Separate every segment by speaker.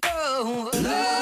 Speaker 1: no.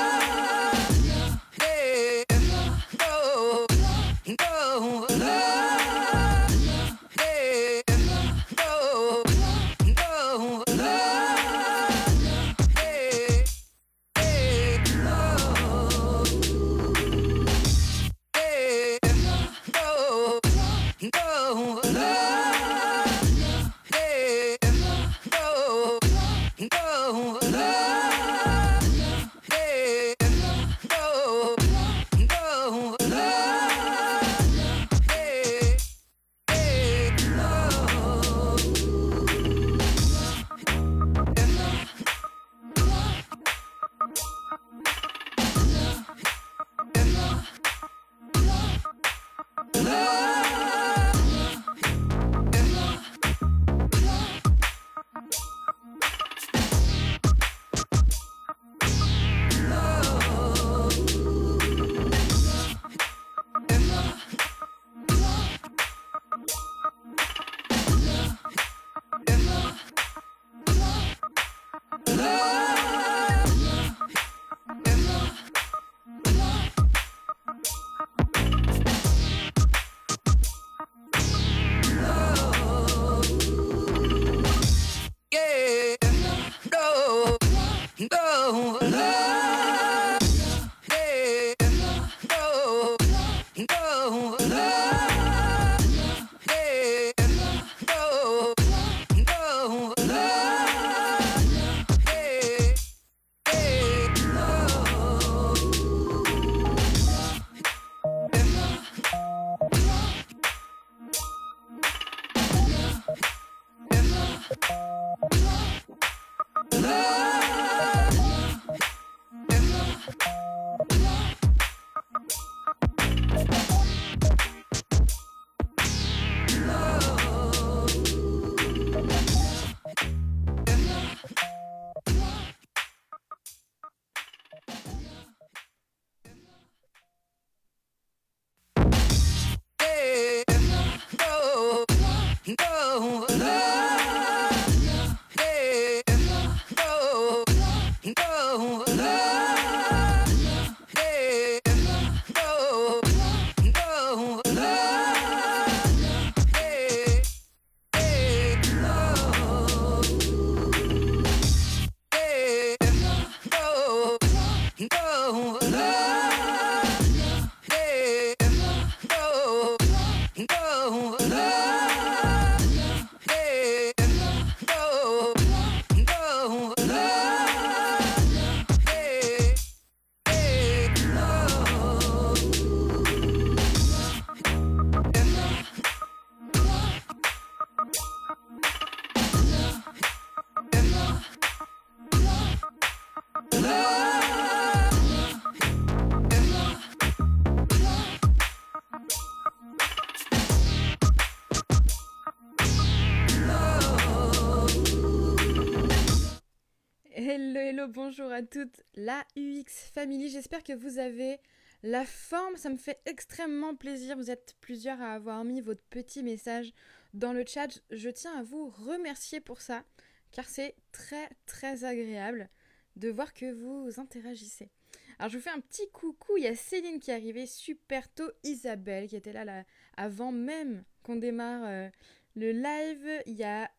Speaker 2: bonjour à toutes la UX Family. J'espère que vous avez la forme. Ça me fait extrêmement plaisir. Vous êtes plusieurs à avoir mis votre petit message dans le chat. Je tiens à vous remercier pour ça, car c'est très très agréable de voir que vous interagissez. Alors je vous fais un petit coucou, il y a Céline qui est arrivée super tôt, Isabelle qui était là, avant même qu'on démarre euh, le live, il y a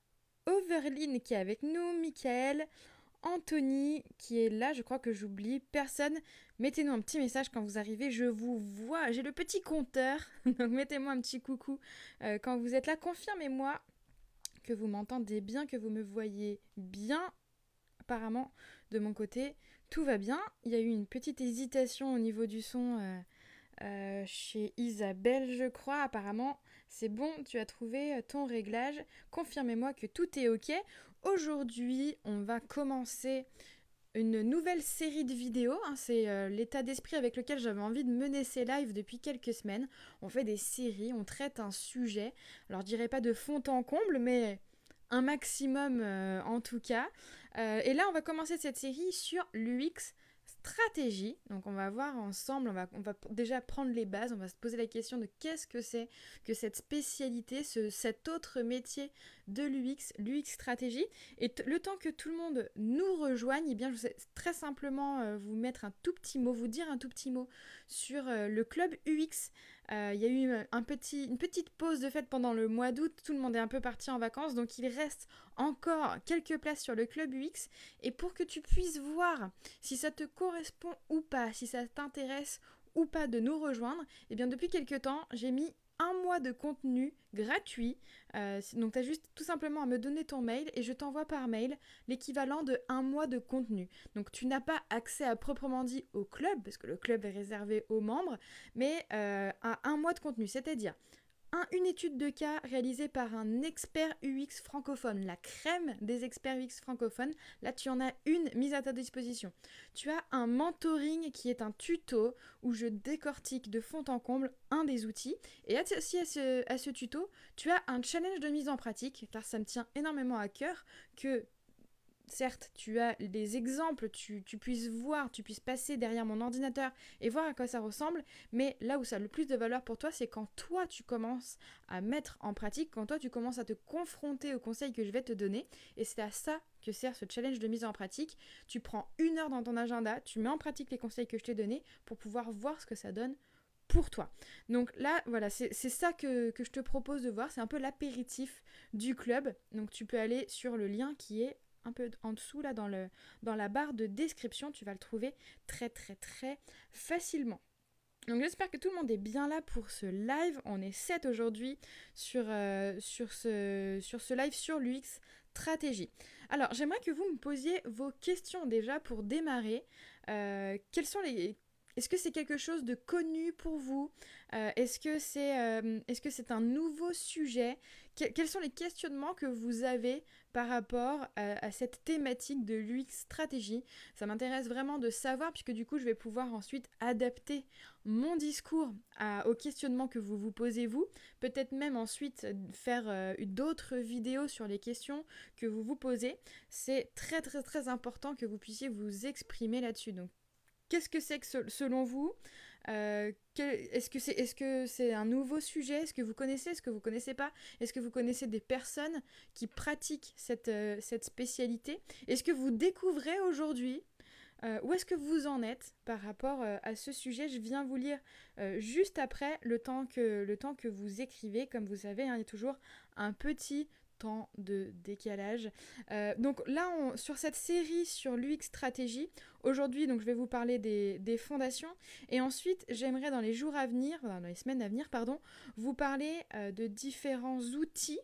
Speaker 2: Overline qui est avec nous, Michael, Anthony qui est là, je crois que j'oublie personne. Mettez-nous un petit message quand vous arrivez, je vous vois, j'ai le petit compteur, donc mettez-moi un petit coucou euh, quand vous êtes là, confirmez-moi que vous m'entendez bien, que vous me voyez bien. Apparemment, de mon côté, tout va bien. Il y a eu une petite hésitation au niveau du son. Euh, euh, chez Isabelle, je crois. Apparemment, c'est bon, tu as trouvé euh, ton réglage. Confirmez-moi que tout est OK. Aujourd'hui, on va commencer une nouvelle série de vidéos. Hein. c'est euh, l'état d'esprit avec lequel j'avais envie de mener ces lives depuis quelques semaines. On fait des séries, on traite un sujet. Alors, je dirais pas de fond en comble, mais un maximum en tout cas. et là, on va commencer cette série sur l'UX stratégie. Donc on va voir ensemble, on va, va déjà prendre les bases, on va se poser la question de qu'est-ce que c'est que cette spécialité, ce, cet autre métier de l'UX, l'UX stratégie. Et le temps que tout le monde nous rejoigne, et eh bien, je vais très simplement euh, vous mettre un tout petit mot, vous dire un tout petit mot sur euh, le club UX. Euh, il y a eu une petite pause de fête pendant le mois d'août, tout le monde est un peu parti en vacances, donc il reste encore quelques places sur le club UX. Et pour que tu puisses voir si ça te correspond ou pas, si ça t'intéresse ou pas de nous rejoindre, et eh bien depuis quelques temps, j'ai mis un mois de contenu gratuit. Euh, donc, tu as juste tout simplement à me donner ton mail et je t'envoie par mail l'équivalent de un mois de contenu. Donc, tu n'as pas accès à proprement dit au club, parce que le club est réservé aux membres, mais euh, à un mois de contenu. C'est-à-dire, une étude de cas réalisée par un expert UX francophone, la crème des experts UX francophones. Là, tu en as une mise à ta disposition. Tu as un mentoring qui est un tuto où je décortique de fond en comble un des outils. Et associé à ce, à ce tuto, tu as un challenge de mise en pratique, car ça me tient énormément à cœur que certes, tu as des exemples, tu, puisses voir, tu puisses passer derrière mon ordinateur et voir à quoi ça ressemble, mais là où ça a le plus de valeur pour toi, c'est quand toi tu commences à mettre en pratique, quand toi tu commences à te confronter aux conseils que je vais te donner, et c'est à ça que sert ce challenge de mise en pratique. Tu prends une heure dans ton agenda, tu mets en pratique les conseils que je t'ai donnés pour pouvoir voir ce que ça donne pour toi. Donc là, voilà, c'est ça que, que, je te propose de voir. C'est un peu l'apéritif du club. Donc tu peux aller sur le lien qui est un peu en dessous, là, dans, le, dans la barre de description, tu vas le trouver très très très facilement. Donc j'espère que tout le monde est bien là pour ce live. On est 7 aujourd'hui euh, sur, ce, sur ce live sur l'UX stratégie. Alors j'aimerais que vous me posiez vos questions déjà pour démarrer. Euh, quels sont les, est-ce que c'est quelque chose de connu pour vous euh, Est-ce que c'est est -ce un nouveau sujet quels sont les questionnements que vous avez par rapport à, cette thématique de l'UX stratégie Ça m'intéresse vraiment de savoir, puisque du coup, je vais pouvoir ensuite adapter mon discours aux questionnements que vous vous posez vous. Peut-être même ensuite euh, faire euh, d'autres vidéos sur les questions que vous vous posez. C'est très très très important que vous puissiez vous exprimer là-dessus. Donc, qu'est-ce que c'est que selon vous euh, est-ce que c'est est -ce un nouveau sujet Est-ce que vous connaissez Est-ce que vous connaissez pas Est-ce que vous connaissez des personnes qui pratiquent cette, euh, cette spécialité Est-ce que vous découvrez aujourd'hui euh, où est-ce que vous en êtes par rapport à ce sujet Je viens vous lire juste après le temps, que, le temps que vous écrivez. Comme vous savez, hein, il y a toujours un petit de décalage. Euh, donc là, on, sur cette série sur l'UX stratégie, aujourd'hui, donc je vais vous parler des, fondations. Et ensuite, j'aimerais dans les jours à venir, dans les semaines à venir, pardon, vous parler euh, de différents outils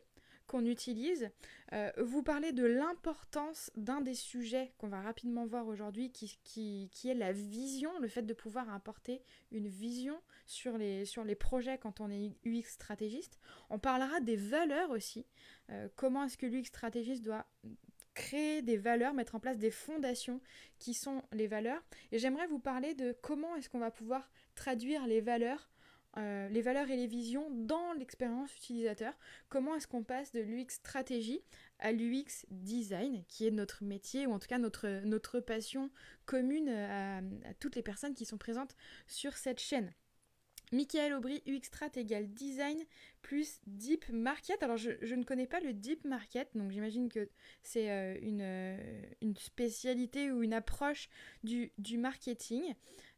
Speaker 2: qu'on utilise, euh, vous parlez de l'importance d'un des sujets qu'on va rapidement voir aujourd'hui, qui, est la vision, le fait de pouvoir apporter une vision sur les, sur les projets quand on est UX stratégiste. On parlera des valeurs aussi, euh, comment est-ce que l'UX stratégiste doit créer des valeurs, mettre en place des fondations qui sont les valeurs. Et j'aimerais vous parler de comment est-ce qu'on va pouvoir traduire les valeurs euh, les valeurs et les visions dans l'expérience utilisateur. Comment est-ce qu'on passe de l'UX stratégie à l'UX design, qui est notre métier, ou en tout cas notre, notre passion commune euh, à, toutes les personnes qui sont présentes sur cette chaîne. Michael Aubry, UX Strat égale design plus deep market. Alors je, ne connais pas le deep market, donc j'imagine que c'est euh, une, spécialité ou une approche du, du marketing.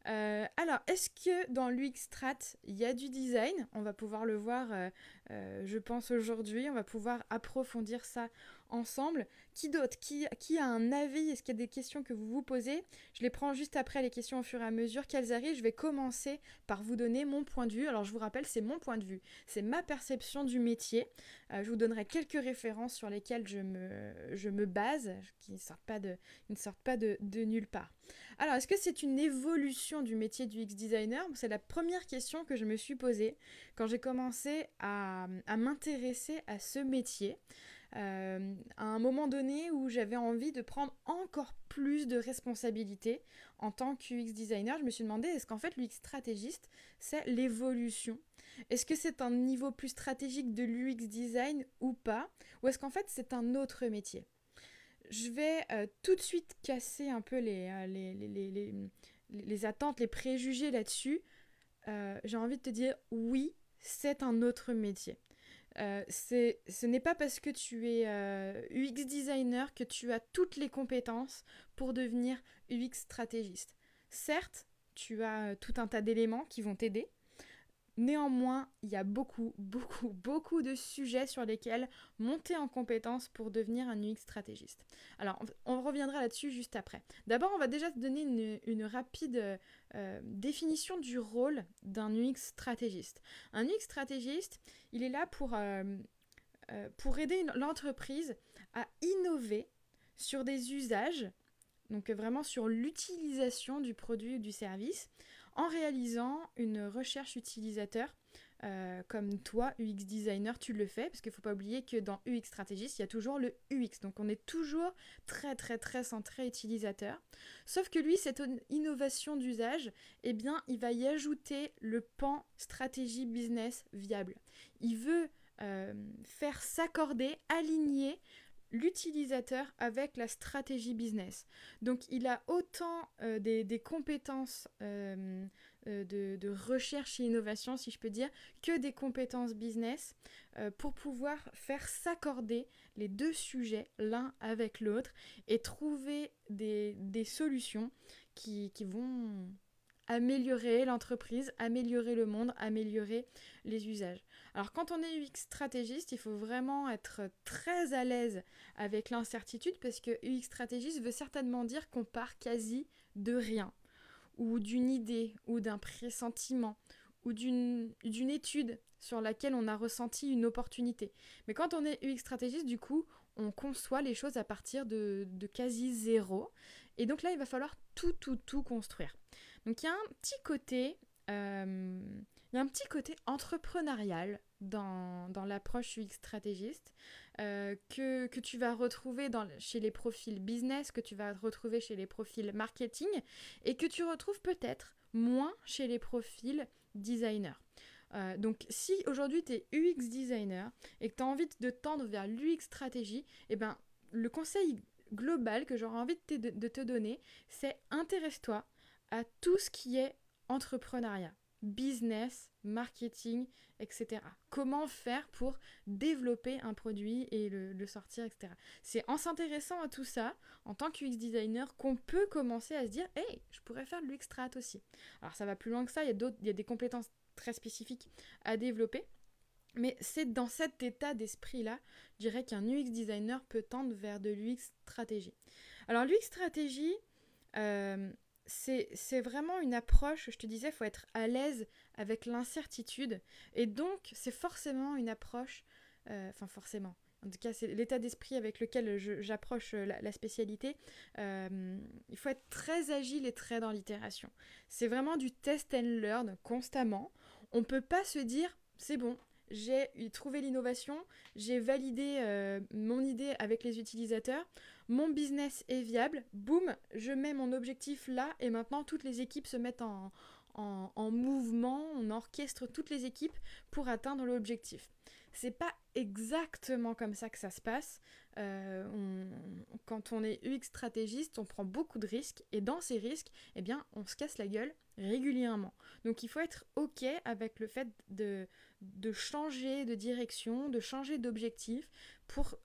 Speaker 2: Euh, alors, est-ce que dans l'UX Strat, il y a du design On va pouvoir le voir euh, euh, je pense aujourd'hui. On va pouvoir approfondir ça ensemble. Qui d'autre qui, a un avis Est-ce qu'il y a des questions que vous vous posez Je les prends juste après les questions au fur et à mesure qu'elles arrivent. Je vais commencer par vous donner mon point de vue. Alors je vous rappelle, c'est mon point de vue. C'est ma perception du métier. Euh, je vous donnerai quelques références sur lesquelles je me, je me base, qui ne sortent pas de, pas de, de nulle part. Alors est-ce que c'est une évolution du métier du X-Designer C'est la première question que je me suis posée quand j'ai commencé à, m'intéresser à ce métier, euh, à un moment donné où j'avais envie de prendre encore plus de responsabilités en tant qu'UX designer, je me suis demandé est-ce qu'en fait l'UX stratégiste, c'est l'évolution Est-ce que c'est un niveau plus stratégique de l'UX design ou pas Ou est-ce qu'en fait c'est un autre métier Je vais euh, tout de suite casser un peu les, euh, les, attentes, les préjugés là-dessus. j'ai envie de te dire oui, c'est un autre métier. Euh, ce n'est pas parce que tu es euh, UX designer que tu as toutes les compétences pour devenir UX stratégiste. Certes, tu as euh, tout un tas d'éléments qui vont t'aider, Néanmoins, il y a beaucoup, beaucoup, beaucoup de sujets sur lesquels monter en compétence pour devenir un UX stratégiste. Alors, on reviendra là-dessus juste après. D'abord, on va déjà te donner une, rapide euh, euh, définition du rôle d'un UX stratégiste. Un UX stratégiste, il est là pour, euh, pour aider l'entreprise à innover sur des usages, donc vraiment sur l'utilisation du produit ou du service, en réalisant une recherche utilisateur. Euh, comme toi, UX designer, tu le fais, parce qu'il ne faut pas oublier que dans UX stratégiste, il y a toujours le UX. Donc on est toujours très très très centré utilisateur. Sauf que lui, cette innovation d'usage, eh bien, il va y ajouter le pan stratégie business viable. Il veut euh, faire s'accorder, aligner l'utilisateur avec la stratégie business. Donc il a autant euh, des, compétences euh, euh, de, recherche et innovation, si je peux dire, que des compétences business pour pouvoir faire s'accorder les deux sujets l'un avec l'autre et trouver des, solutions qui vont améliorer l'entreprise, améliorer le monde, améliorer les usages. Alors quand on est UX stratégiste, il faut vraiment être très à l'aise avec l'incertitude parce que UX stratégiste veut certainement dire qu'on part quasi de rien ou d'une idée ou d'un pressentiment ou d'une étude sur laquelle on a ressenti une opportunité. Mais quand on est UX stratégiste, du coup, on conçoit les choses à partir de, quasi zéro. Et donc là, il va falloir tout, tout, tout construire. Donc il y a un petit côté, euh, il y a un petit côté entrepreneurial dans, dans l'approche UX stratégiste, euh, que, que, tu vas retrouver dans, chez les profils business, que tu vas retrouver chez les profils marketing, et que tu retrouves peut-être moins chez les profils designer. Euh, donc si aujourd'hui tu es UX designer et que tu as envie de tendre vers l'UX stratégie, et eh ben, le conseil global que j'aurais envie de te, de te donner, c'est intéresse-toi à tout ce qui est entrepreneuriat business, marketing, etc. Comment faire pour développer un produit et le, sortir, etc. C'est en s'intéressant à tout ça, en tant qu'UX designer, qu'on peut commencer à se dire, hey, je pourrais faire de l'UX strat aussi. Alors ça va plus loin que ça, il y, a d'autres, y a des compétences très spécifiques à développer. Mais c'est dans cet état d'esprit-là, je dirais qu'un UX designer peut tendre vers de l'UX stratégie. Alors l'UX stratégie, euh, c'est vraiment une approche, je te disais, il faut être à l'aise avec l'incertitude. Et donc, c'est forcément une approche, euh, enfin forcément, en tout cas c'est l'état d'esprit avec lequel j'approche euh, la, spécialité, euh, il faut être très agile et très dans l'itération. C'est vraiment du test and learn constamment. On ne peut pas se dire, c'est bon, j'ai trouvé l'innovation, j'ai validé euh, mon idée avec les utilisateurs, mon business est viable, boum, je mets mon objectif là et maintenant toutes les équipes se mettent en, mouvement, on orchestre toutes les équipes pour atteindre l'objectif. C'est pas exactement comme ça que ça se passe. Euh, quand on est UX stratégiste, on prend beaucoup de risques et dans ces risques, eh bien, on se casse la gueule régulièrement. Donc il faut être OK avec le fait de, de changer de direction, de changer d'objectif pour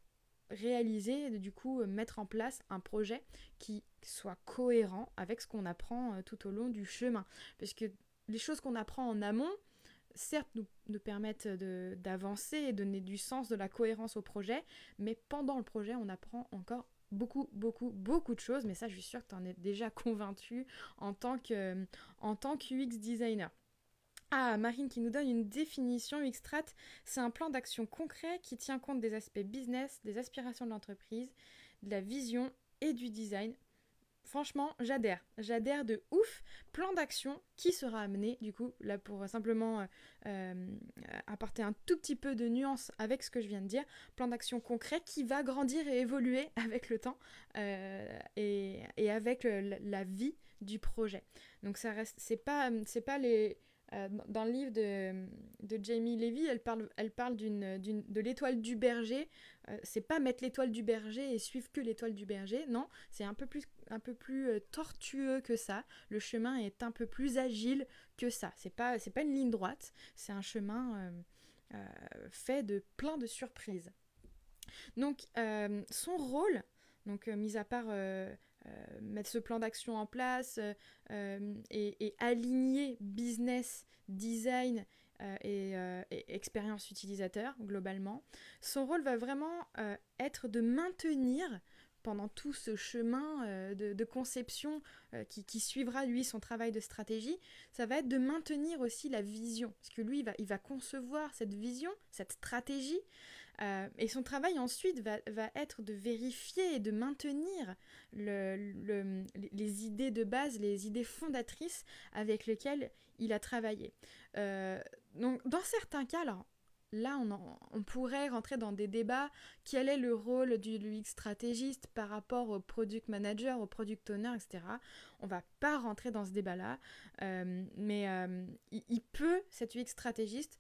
Speaker 2: réaliser, du coup euh, mettre en place un projet qui soit cohérent avec ce qu'on apprend euh, tout au long du chemin. Parce que les choses qu'on apprend en amont, certes nous, permettent d'avancer et donner du sens, de la cohérence au projet, mais pendant le projet, on apprend encore beaucoup, beaucoup, beaucoup de choses, mais ça je suis sûre que tu en es déjà convaincu en tant que en tant qu'UX designer. Ah, Marine qui nous donne une définition extraite. c'est un plan d'action concret qui tient compte des aspects business, des aspirations de l'entreprise, de la vision et du design. Franchement, j'adhère, j'adhère de ouf. Plan d'action qui sera amené, du coup, là pour simplement euh, euh, apporter un tout petit peu de nuance avec ce que je viens de dire, plan d'action concret qui va grandir et évoluer avec le temps euh, et, et, avec la vie du projet. Donc ça reste, c'est pas, c'est pas les euh, dans le livre de, Jamie Levy, elle parle, elle parle de l'étoile du berger. Euh, c'est pas mettre l'étoile du berger et suivre que l'étoile du berger, non, c'est un peu plus, un peu plus euh, tortueux que ça. Le chemin est un peu plus agile que ça. C'est pas, c'est pas une ligne droite, c'est un chemin fait de plein de surprises. Donc son rôle, donc mis à part euh, mettre ce plan d'action en place euh, euh, et, aligner business, design et expérience utilisateur globalement. Son rôle va vraiment être de maintenir pendant tout ce chemin euh, de, conception euh, qui, suivra lui son travail de stratégie, ça va être de maintenir aussi la vision, parce que lui il va, concevoir cette vision, cette stratégie, euh, et son travail ensuite va, être de vérifier et de maintenir les idées de base, les idées fondatrices avec lesquelles il a travaillé. donc dans certains cas, alors là, on, pourrait rentrer dans des débats. Quel est le rôle du UX stratégiste par rapport au product manager, au product owner, etc. On va pas rentrer dans ce débat-là, euh, mais euh, il, il, peut, cet UX stratégiste,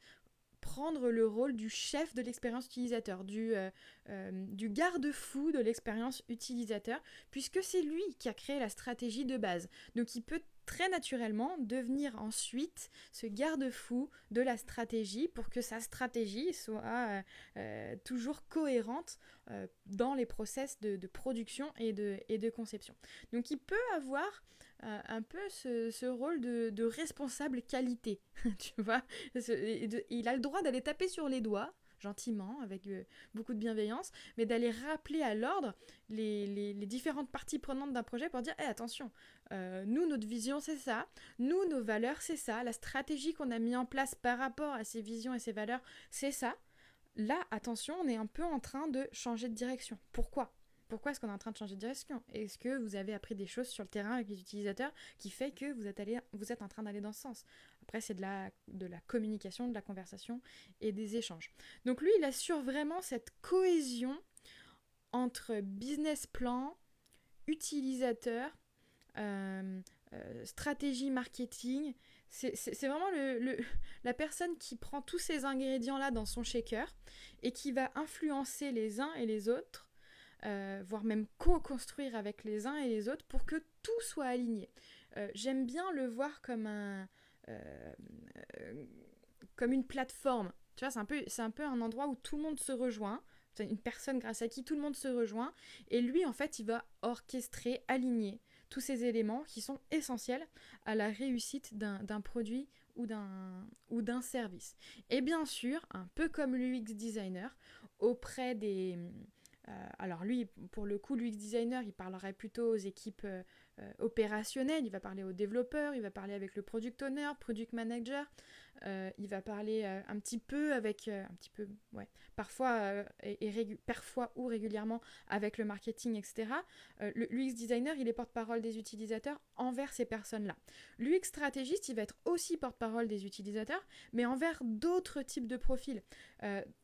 Speaker 2: prendre le rôle du chef de l'expérience utilisateur, du, euh, euh, du garde-fou de l'expérience utilisateur, puisque c'est lui qui a créé la stratégie de base. Donc il peut très naturellement devenir ensuite ce garde-fou de la stratégie pour que sa stratégie soit euh, toujours cohérente dans les process de, production et de, et de, conception. Donc il peut avoir un peu ce, rôle de, responsable qualité, tu vois. il a le droit d'aller taper sur les doigts, gentiment, avec euh, beaucoup de bienveillance, mais d'aller rappeler à l'ordre les, différentes parties prenantes d'un projet pour dire eh, attention, euh, nous, notre vision, c'est ça, nous, nos valeurs, c'est ça, la stratégie qu'on a mis en place par rapport à ces visions et ces valeurs, c'est ça. Là, attention, on est un peu en train de changer de direction. Pourquoi pourquoi est-ce qu'on est en train de changer de direction Est-ce que vous avez appris des choses sur le terrain avec les utilisateurs qui fait que vous êtes, vous êtes en train d'aller dans ce sens Après, c'est de la, de la communication, de la conversation et des échanges. Donc lui, il assure vraiment cette cohésion entre business plan, utilisateur, euh, euh, stratégie marketing. C'est vraiment le, la personne qui prend tous ces ingrédients-là dans son shaker et qui va influencer les uns et les autres euh, voire même co-construire avec les uns et les autres pour que tout soit aligné. Euh, j'aime bien le voir comme un euh, comme une plateforme. Tu vois, c'est un peu c'est un peu un endroit où tout le monde se rejoint une personne grâce à qui tout le monde se rejoint. Et lui, en fait, il va orchestrer, aligner tous ces éléments qui sont essentiels à la réussite d'un produit ou d'un service. Et bien sûr, un peu comme l'UX designer, auprès des, euh, alors lui, pour le coup, l'UX designer, il parlerait plutôt aux équipes euh, euh, opérationnelles, il va parler aux développeurs, il va parler avec le product owner, product manager, euh, il va parler euh, un petit peu avec, euh, un petit peu, ouais, parfois, et, parfois ou régulièrement avec le marketing, etc. le UX designer, il est porte-parole des utilisateurs envers ces personnes-là. L'UX stratégiste, il va être aussi porte-parole des utilisateurs, mais envers d'autres types de profils.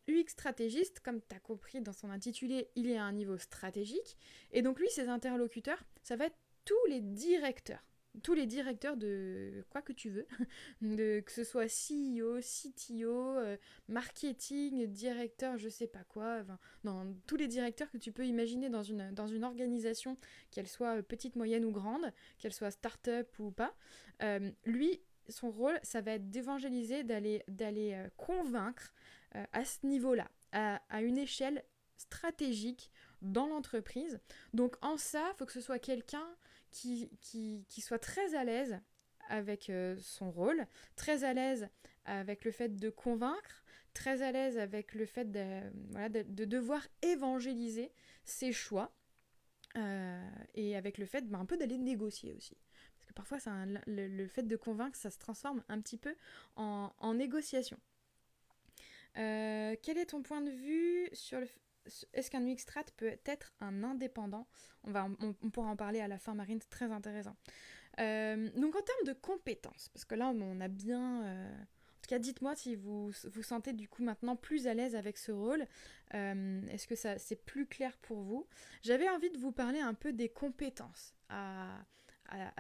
Speaker 2: UX stratégiste, comme tu as compris dans son intitulé, il est à un niveau stratégique. Et donc lui, ses interlocuteurs, ça va être tous les directeurs tous les directeurs de quoi que tu veux, de, que ce soit CEO, CTO, euh, marketing, directeur, je sais pas quoi, dans tous les directeurs que tu peux imaginer dans une, organisation, qu'elle soit euh, petite, moyenne ou grande, qu'elle soit start-up ou pas, euh, lui, son rôle, ça va être d'évangéliser, d'aller, convaincre à ce niveau-là, à, à une échelle stratégique dans l'entreprise. Donc en ça, il faut que ce soit quelqu'un qui, soit très à l'aise avec euh, son rôle, très à l'aise avec le fait de convaincre, très à l'aise avec le fait de, de, devoir évangéliser ses choix euh, et avec le fait ben, un peu d'aller négocier aussi. Parce que parfois, ça, le, fait de convaincre, ça se transforme un petit peu en, négociation. Euh, quel est ton point de vue sur le, est-ce qu'un UXTRAT peut être un indépendant on, va, on, pourra en parler à la fin, Marine, c'est très intéressant. Euh, donc en termes de compétences, parce que là on a bien... Euh, en tout cas, dites-moi si vous vous sentez du coup maintenant plus à l'aise avec ce rôle. Euh, est-ce que ça c'est plus clair pour vous J'avais envie de vous parler un peu des compétences à,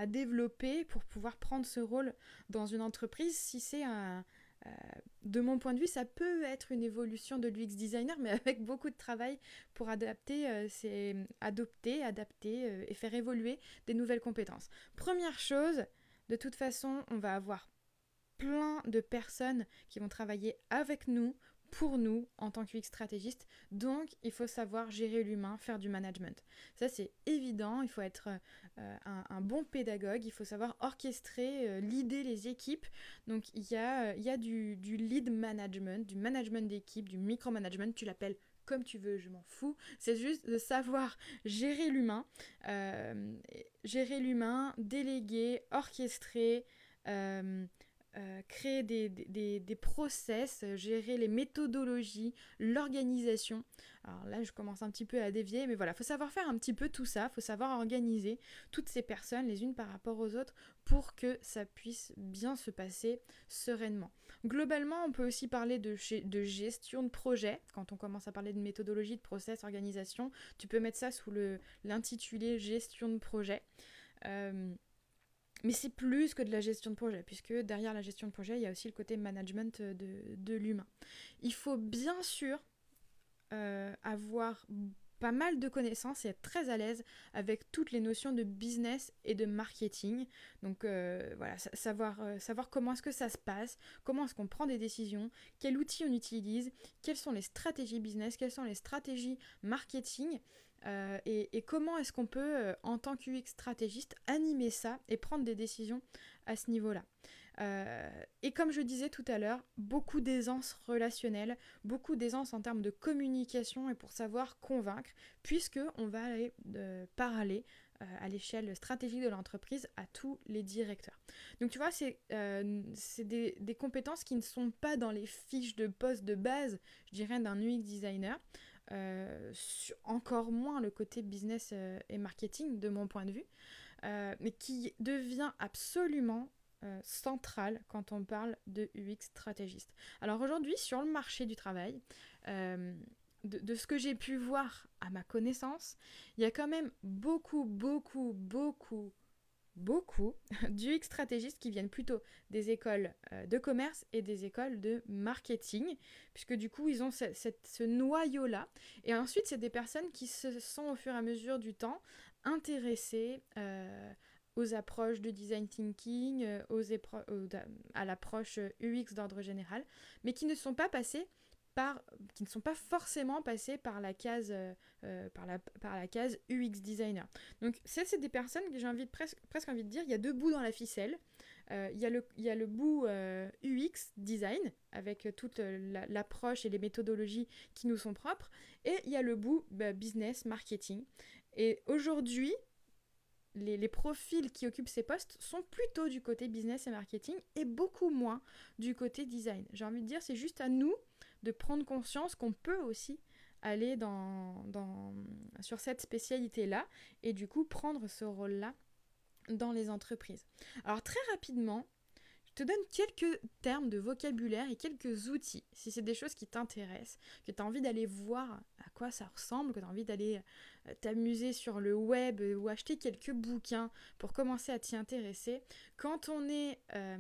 Speaker 2: développer pour pouvoir prendre ce rôle dans une entreprise si c'est un, euh, de mon point de vue, ça peut être une évolution de l'UX designer, mais avec beaucoup de travail pour adapter, euh, adopter, adapter euh, et faire évoluer des nouvelles compétences. Première chose, de toute façon, on va avoir plein de personnes qui vont travailler avec nous pour nous en tant qu'UX stratégiste. Donc, il faut savoir gérer l'humain, faire du management. Ça, c'est évident. Il faut être euh, euh, un, bon pédagogue. Il faut savoir orchestrer, euh, leader les équipes. Donc, il y a, il y a du, lead management, du management d'équipe, du micro-management, Tu l'appelles comme tu veux, je m'en fous. C'est juste de savoir gérer l'humain, gérer l'humain, déléguer, orchestrer, euh, créer des, des, process, euh, gérer les méthodologies, l'organisation. Alors là, je commence un petit peu à dévier, mais voilà, faut savoir faire un petit peu tout ça, faut savoir organiser toutes ces personnes les unes par rapport aux autres pour que ça puisse bien se passer sereinement. Globalement, on peut aussi parler de, de gestion de projet. Quand on commence à parler de méthodologie, de process, organisation, tu peux mettre ça sous l'intitulé gestion de projet. Euh, mais c'est plus que de la gestion de projet, puisque derrière la gestion de projet, il y a aussi le côté management euh, de, l'humain. Il faut bien sûr euh, avoir pas mal de connaissances et être très à l'aise avec toutes les notions de business et de marketing. Donc euh, voilà, savoir, savoir comment est-ce que ça se passe, comment est-ce qu'on prend des décisions, quels outils on utilise, quelles sont les stratégies business, quelles sont les stratégies marketing. Euh, et, comment est-ce qu'on peut, euh, en tant qu'UX stratégiste, animer ça et prendre des décisions à ce niveau-là euh, Et comme je disais tout à l'heure, beaucoup d'aisance relationnelle, beaucoup d'aisance en termes de communication et pour savoir convaincre, puisque on va aller parler à l'échelle stratégique de l'entreprise à tous les directeurs. Donc tu vois, c'est des, des, compétences qui ne sont pas dans les fiches de poste de base, je dirais, d'un UX designer. Euh, encore moins le côté business euh, et marketing de mon point de vue, euh, mais qui devient absolument central quand on parle de UX stratégiste. Alors aujourd'hui, sur le marché du travail, de, ce que j'ai pu voir à ma connaissance, il y a quand même beaucoup, beaucoup, beaucoup, beaucoup d'UX stratégistes qui viennent plutôt des écoles euh, de commerce et des écoles de marketing, puisque du coup, ils ont ce, noyau-là. Et ensuite, c'est des personnes qui se sont au fur et à mesure du temps intéressées euh, aux approches de design thinking, euh, à l'approche UX d'ordre général, mais qui ne sont pas passées qui ne sont pas forcément passés par la case, euh, euh, par, la, par la case UX designer. Donc ça, c'est des personnes que j'ai envie de presque, presque envie de dire, il y a deux bouts dans la ficelle. Euh, il, y a le, il y, a le bout UX design avec toute l'approche et les méthodologies qui nous sont propres, et il y a le bout bah, business marketing. Et aujourd'hui, les, les, profils qui occupent ces postes sont plutôt du côté business et marketing et beaucoup moins du côté design. J'ai envie de dire, c'est juste à nous de prendre conscience qu'on peut aussi aller dans, sur cette spécialité-là et du coup prendre ce rôle-là dans les entreprises. Alors très rapidement, je te donne quelques termes de vocabulaire et quelques outils, si c'est des choses qui t'intéressent, que tu as envie d'aller voir à quoi ça ressemble, que tu as envie d'aller euh, t'amuser sur le web euh, ou acheter quelques bouquins pour commencer à t'y intéresser. Quand on est... Euh,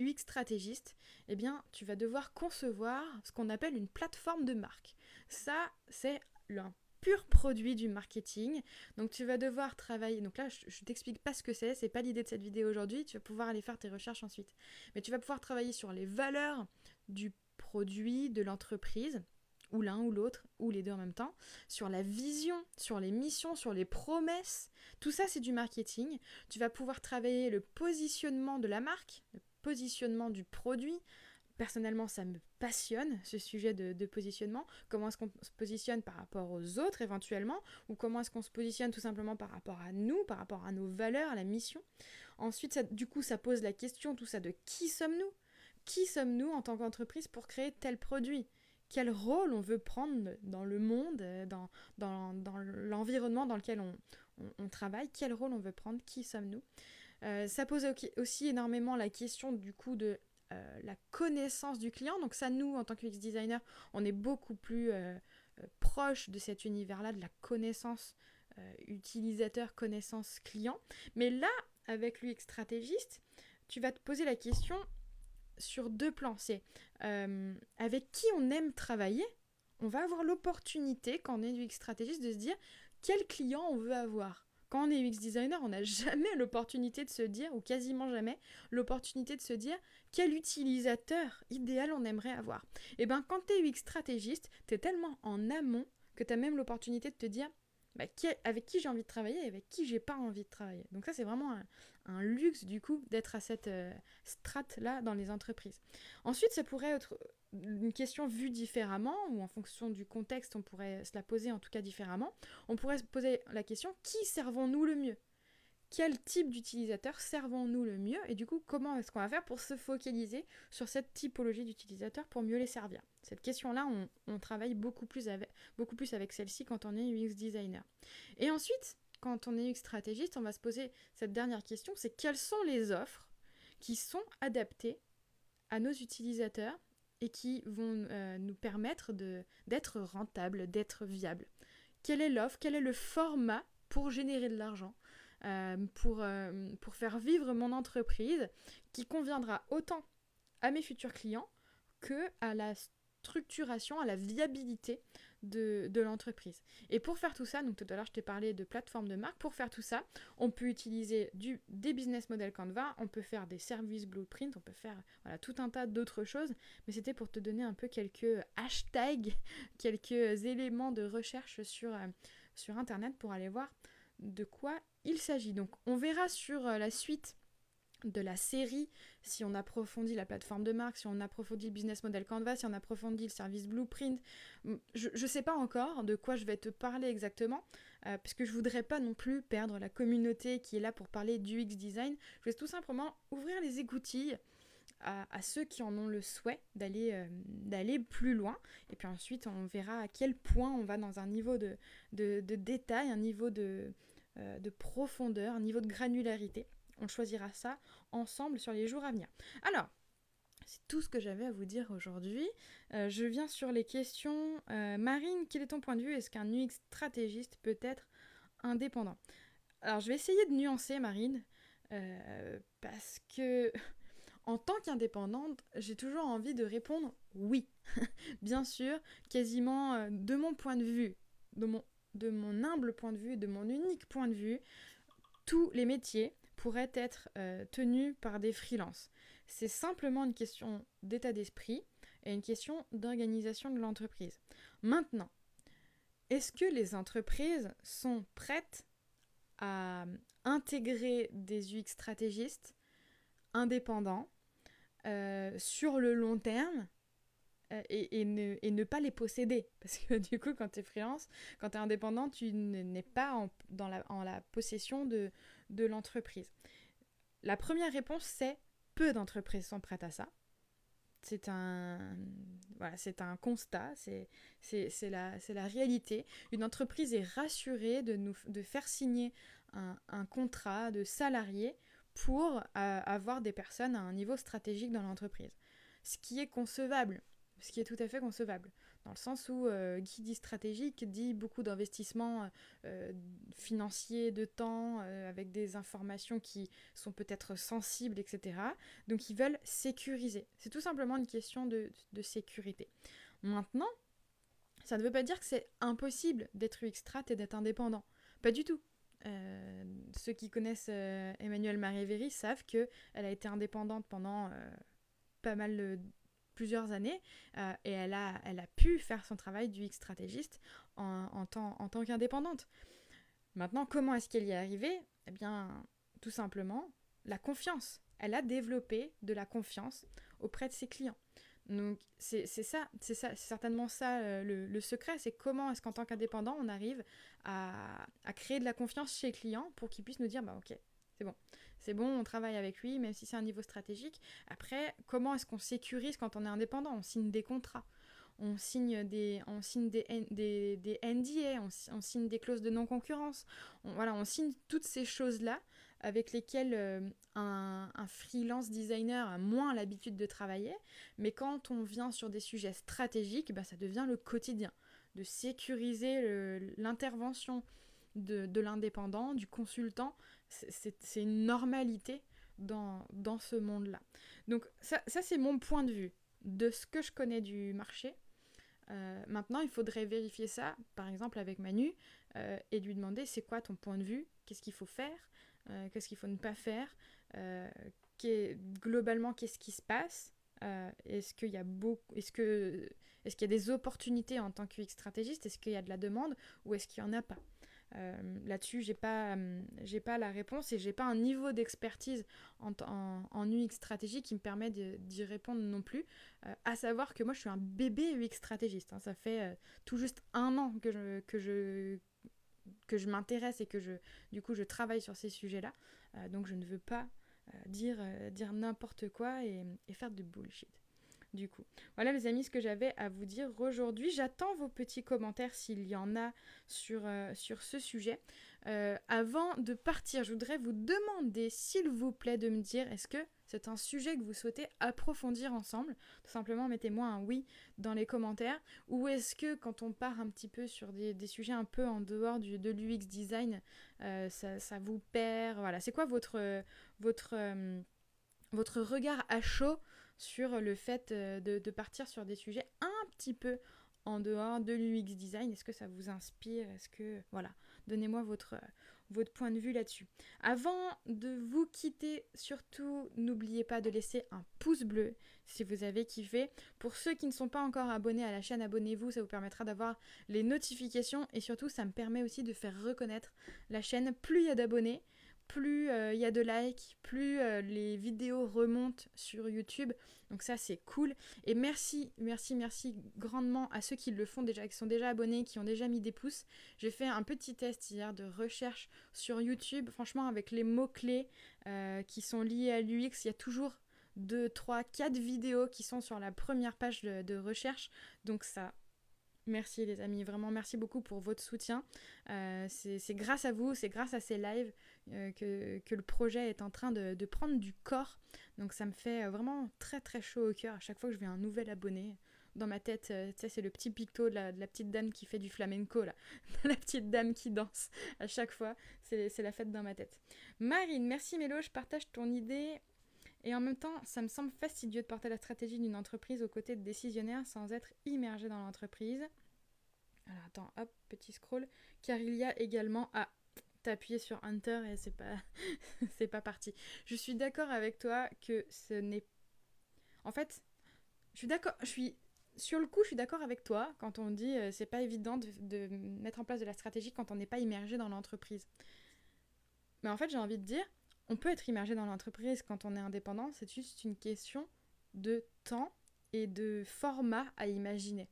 Speaker 2: UX stratégiste, eh bien, tu vas devoir concevoir ce qu'on appelle une plateforme de marque. Ça, c'est le pur produit du marketing. Donc tu vas devoir travailler. Donc là, je, je t'explique pas ce que c'est, c'est pas l'idée de cette vidéo aujourd'hui, tu vas pouvoir aller faire tes recherches ensuite. Mais tu vas pouvoir travailler sur les valeurs du produit, de l'entreprise ou l'un ou l'autre, ou les deux en même temps, sur la vision, sur les missions, sur les promesses, tout ça c'est du marketing. Tu vas pouvoir travailler le positionnement de la marque, le positionnement du produit. Personnellement, ça me passionne, ce sujet de, positionnement. Comment est-ce qu'on se positionne par rapport aux autres éventuellement, ou comment est-ce qu'on se positionne tout simplement par rapport à nous, par rapport à nos valeurs, à la mission. Ensuite, ça, du coup, ça pose la question, tout ça, de qui sommes-nous Qui sommes-nous en tant qu'entreprise pour créer tel produit quel rôle on veut prendre dans le monde, dans, dans, l'environnement dans lequel on, travaille, quel rôle on veut prendre, qui sommes-nous. Euh, ça pose aussi énormément la question du coup de euh, la connaissance du client. Donc ça, nous, en tant que UX designer, on est beaucoup plus euh, proche de cet univers-là, de la connaissance utilisateur, connaissance client. Mais là, avec l'UX stratégiste, tu vas te poser la question sur deux plans. C'est avec qui on aime travailler on va avoir l'opportunité, quand on est UX stratégiste, de se dire quel client on veut avoir. Quand on est UX designer, on n'a jamais l'opportunité de se dire, ou quasiment jamais, l'opportunité de se dire quel utilisateur idéal on aimerait avoir. Et eh bien quand tu es UX stratégiste, tu es tellement en amont que tu as même l'opportunité de te dire bah, avec qui j'ai envie de travailler et avec qui j'ai pas envie de travailler. Donc ça c'est vraiment un, luxe du coup d'être à cette euh, strate là dans les entreprises. Ensuite ça pourrait être une question vue différemment, ou en fonction du contexte, on pourrait se la poser en tout cas différemment, on pourrait se poser la question qui servons-nous le mieux Quel type d'utilisateur servons-nous le mieux Et du coup, comment est-ce qu'on va faire pour se focaliser sur cette typologie d'utilisateurs pour mieux les servir Cette question-là, on, travaille beaucoup plus avec, beaucoup plus avec celle-ci quand on est UX designer. Et ensuite, quand on est UX stratégiste, on va se poser cette dernière question, c'est quelles sont les offres qui sont adaptées à nos utilisateurs et qui vont euh, nous permettre d'être rentable, d'être viable. Quelle est l'offre Quel est le format pour générer de l'argent euh, pour, euh, pour faire vivre mon entreprise qui conviendra autant à mes futurs clients que à la structuration, à la viabilité de, l'entreprise. Et pour faire tout ça, donc tout à l'heure je t'ai parlé de plateforme de marque, pour faire tout ça, on peut utiliser du, des business models Canva, on peut faire des services blueprint, on peut faire tout un tas d'autres choses, mais c'était pour te donner un peu quelques hashtags, quelques éléments de recherche sur, euh, sur Internet pour aller voir de quoi il s'agit. Donc on verra sur euh, la suite de la série, si on approfondit la plateforme de marque, si on approfondit le business model Canva, si on approfondit le service Blueprint, je ne sais pas encore de quoi je vais te parler exactement, euh, puisque je ne je voudrais pas non plus perdre la communauté qui est là pour parler du X design. Je vais tout simplement ouvrir les écoutilles à, ceux qui en ont le souhait euh, d'aller plus loin, et puis ensuite on verra à quel point on va dans un niveau de, détail, un niveau euh, de profondeur, un niveau de granularité. On choisira ça ensemble sur les jours à venir. Alors, c'est tout ce que j'avais à vous dire aujourd'hui. Euh, je viens sur les questions. Euh, Marine, quel est ton point de vue Est-ce qu'un UX stratégiste peut être indépendant Alors, je vais essayer de nuancer, Marine, euh, parce que en tant qu'indépendante, j'ai toujours envie de répondre oui. Bien sûr, quasiment de mon point de vue, de mon humble point de vue, de mon unique point de vue, tous les métiers pourrait être euh, tenu par des freelances. C'est simplement une question d'état d'esprit et une question d'organisation de l'entreprise. Maintenant, est-ce que les entreprises sont prêtes à euh, intégrer des UX stratégistes indépendants euh, sur le long terme et, ne, pas les posséder. Parce que du coup, quand tu es freelance, quand tu es indépendant, tu n'es pas dans en la possession de, de l'entreprise La première réponse, c'est peu d'entreprises sont prêtes à ça. C'est un, voilà, c'est un constat, c'est, la, c'est la réalité. Une entreprise est rassurée de, de faire signer un, contrat de salarié pour euh, avoir des personnes à un niveau stratégique dans l'entreprise. Ce qui est concevable, ce qui est tout à fait concevable dans le sens où euh, Guy dit stratégique dit beaucoup d'investissements euh, euh, financiers, de temps, avec des informations qui sont peut-être sensibles, etc. Donc ils veulent sécuriser. C'est tout simplement une question de, sécurité. Maintenant, ça ne veut pas dire que c'est impossible d'être UX-strat et d'être indépendant. Pas du tout. ceux qui connaissent Emmanuel Marie Véry savent qu'elle a été indépendante pendant pas mal de plusieurs années euh, et elle a, elle a pu faire son travail du X stratégiste en, en tant, en tant qu'indépendante. Maintenant, comment est-ce qu'elle y est arrivée Eh bien, tout simplement, la confiance. Elle a développé de la confiance auprès de ses clients. Donc c'est ça, c'est ça, certainement ça euh, le, secret, c'est comment est-ce qu'en tant qu'indépendant on arrive à, créer de la confiance chez les clients pour qu'ils puissent nous dire bah ok c'est bon, c'est bon, on travaille avec lui, même si c'est un niveau stratégique. Après, comment est-ce qu'on sécurise quand on est indépendant On signe des contrats, on signe des, on signe des, des, des NDA, on, signe des clauses de non-concurrence. On, voilà, on signe toutes ces choses-là avec lesquelles euh, un, freelance designer a moins l'habitude de travailler. Mais quand on vient sur des sujets stratégiques, bah, ça devient le quotidien. De sécuriser l'intervention de, de l'indépendant, du consultant c'est une normalité dans, ce monde-là. Donc ça, c'est mon point de vue de ce que je connais du marché. Euh, maintenant, il faudrait vérifier ça, par exemple, avec Manu, euh, et lui demander c'est quoi ton point de vue, qu'est-ce qu'il faut faire, euh, qu'est-ce qu'il faut ne pas faire, globalement, qu'est-ce qui se passe, est-ce qu'il y a beaucoup, est-ce qu'il y a des opportunités en tant que stratégiste, est-ce qu'il y a de la demande ou est-ce qu'il y en a pas. Euh, là-dessus, j'ai pas, euh, j'ai pas la réponse et j'ai pas un niveau d'expertise en, en, en, UX stratégie qui me permet d'y répondre non plus. Euh, à savoir que moi, je suis un bébé UX stratégiste. Hein. ça fait tout juste un an que je, que je, que je m'intéresse et que je, du coup, je travaille sur ces sujets-là. donc, je ne veux pas dire, dire n'importe quoi et, et faire du bullshit du coup. Voilà les amis ce que j'avais à vous dire aujourd'hui. J'attends vos petits commentaires s'il y en a sur, euh, sur ce sujet. Euh, avant de partir, je voudrais vous demander s'il vous plaît de me dire est-ce que c'est un sujet que vous souhaitez approfondir ensemble. Tout simplement, mettez-moi un oui dans les commentaires. Ou est-ce que quand on part un petit peu sur des, sujets un peu en dehors du, de l'UX design, euh, ça, ça, vous perd Voilà, c'est quoi votre, votre, votre regard à chaud sur le fait euh, de, partir sur des sujets un petit peu en dehors de l'UX design Est-ce que ça vous inspire Est-ce que voilà, donnez-moi votre euh, votre point de vue là-dessus. Avant de vous quitter, surtout n'oubliez pas de laisser un pouce bleu si vous avez kiffé. Pour ceux qui ne sont pas encore abonnés à la chaîne, abonnez-vous, ça vous permettra d'avoir les notifications et surtout ça me permet aussi de faire reconnaître la chaîne. Plus il y a d'abonnés, plus il euh, y a de likes, plus euh, les vidéos remontent sur YouTube. Donc ça c'est cool. Et merci, merci, merci grandement à ceux qui le font déjà, qui sont déjà abonnés, qui ont déjà mis des pouces. J'ai fait un petit test hier de recherche sur YouTube. Franchement avec les mots-clés euh, qui sont liés à l'UX, il y a toujours 2, 3, 4 vidéos qui sont sur la première page de, recherche. Donc ça, Merci les amis, vraiment merci beaucoup pour votre soutien. c'est grâce à vous, c'est grâce à ces lives euh, que, le projet est en train de, prendre du corps. Donc ça me fait euh, vraiment très très chaud au cœur à chaque fois que je vais un nouvel abonné. Dans ma tête, euh, tu sais, c'est le petit picto de la, petite dame qui fait du flamenco, là. la petite dame qui danse à chaque fois. C'est la fête dans ma tête. Marine, merci Mélo, je partage ton idée. Et en même temps, ça me semble fastidieux de porter la stratégie d'une entreprise aux côtés de décisionnaires sans être immergé dans l'entreprise. Alors attends, hop, petit scroll. Car il y a également à t'appuyer sur Enter et c'est pas c'est pas parti. Je suis d'accord avec toi que ce n'est en fait je suis d'accord je suis sur le coup je suis d'accord avec toi quand on dit ce euh, c'est pas évident de, mettre en place de la stratégie quand on n'est pas immergé dans l'entreprise. Mais en fait j'ai envie de dire on peut être immergé dans l'entreprise quand on est indépendant c'est juste une question de temps et de format à imaginer.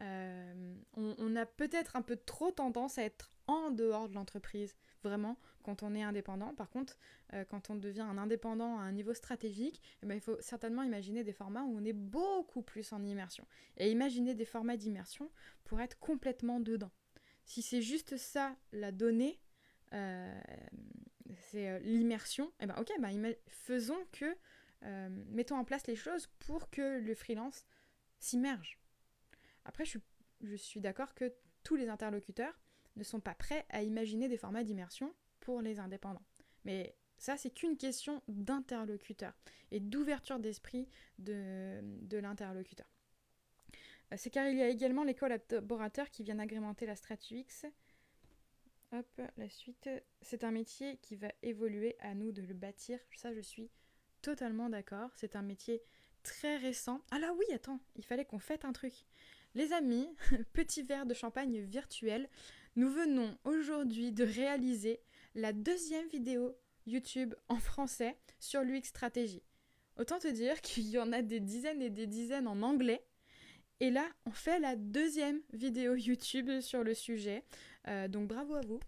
Speaker 2: Euh, on a peut-être un peu trop tendance à être en dehors de l'entreprise, vraiment, quand on est indépendant. Par contre, euh, quand on devient un indépendant à un niveau stratégique, eh ben, il faut certainement imaginer des formats où on est beaucoup plus en immersion. Et imaginer des formats d'immersion pour être complètement dedans. Si c'est juste ça, la donnée, euh, c'est euh, l'immersion, eh ben ok, bah, faisons que, mettons en place les choses pour que le freelance s'immerge. Après, je suis d'accord que tous les interlocuteurs ne sont pas prêts à imaginer des formats d'immersion pour les indépendants. Mais ça, c'est qu'une question d'interlocuteur et d'ouverture d'esprit de, l'interlocuteur. Euh, c'est car il y a également les collaborateurs qui viennent agrémenter la Stratux. Hop, la suite. C'est un métier qui va évoluer, à nous de le bâtir. Ça, je suis totalement d'accord. C'est un métier très récent. Ah là oui, attends, il fallait qu'on fête un truc. Les amis, petit verre de champagne virtuel nous venons aujourd'hui de réaliser la deuxième vidéo YouTube en français sur l'UX stratégie. Autant te dire qu'il y en a des dizaines et des dizaines en anglais. Et là, on fait la deuxième vidéo YouTube sur le sujet. Euh, donc bravo à vous.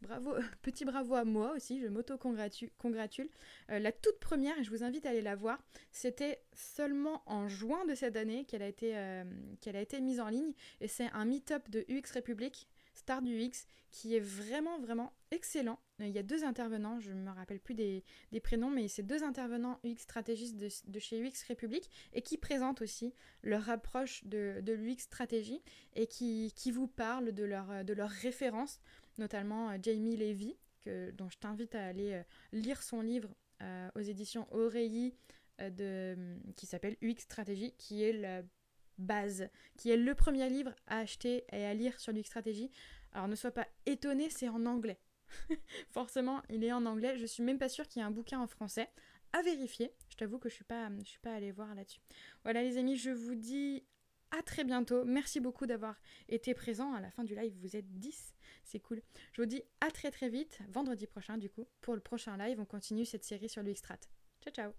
Speaker 2: Bravo, petit bravo à moi aussi, je m'auto-congratule. Euh, la toute première, et je vous invite à aller la voir, c'était seulement en juin de cette année qu'elle a, été, euh, qu'elle a été mise en ligne. Et c'est un meet-up de UX République Star du X, qui est vraiment, vraiment excellent. Euh, il y a deux intervenants, je ne me rappelle plus des, prénoms, mais c'est deux intervenants UX stratégistes de, chez UX République et qui présentent aussi leur approche de, l'UX stratégie et qui, vous parlent de leurs de leurs références, notamment euh, Jamie Levy, que, dont je t'invite à aller euh, lire son livre aux éditions Aurélie de, qui s'appelle UX Stratégie, qui est la base, qui est le premier livre à acheter et à lire sur l'UX Stratégie. Alors ne sois pas étonné, c'est en anglais. Forcément, il est en anglais. Je suis même pas sûre qu'il y ait un bouquin en français. À vérifier. Je t'avoue que je suis pas, je suis pas allée voir là-dessus. Voilà les amis, je vous dis à très bientôt. Merci beaucoup d'avoir été présent. À la fin du live, vous êtes 10. C'est cool. Je vous dis à très très vite, vendredi prochain du coup, pour le prochain live. On continue cette série sur l'UX-Strat. Ciao ciao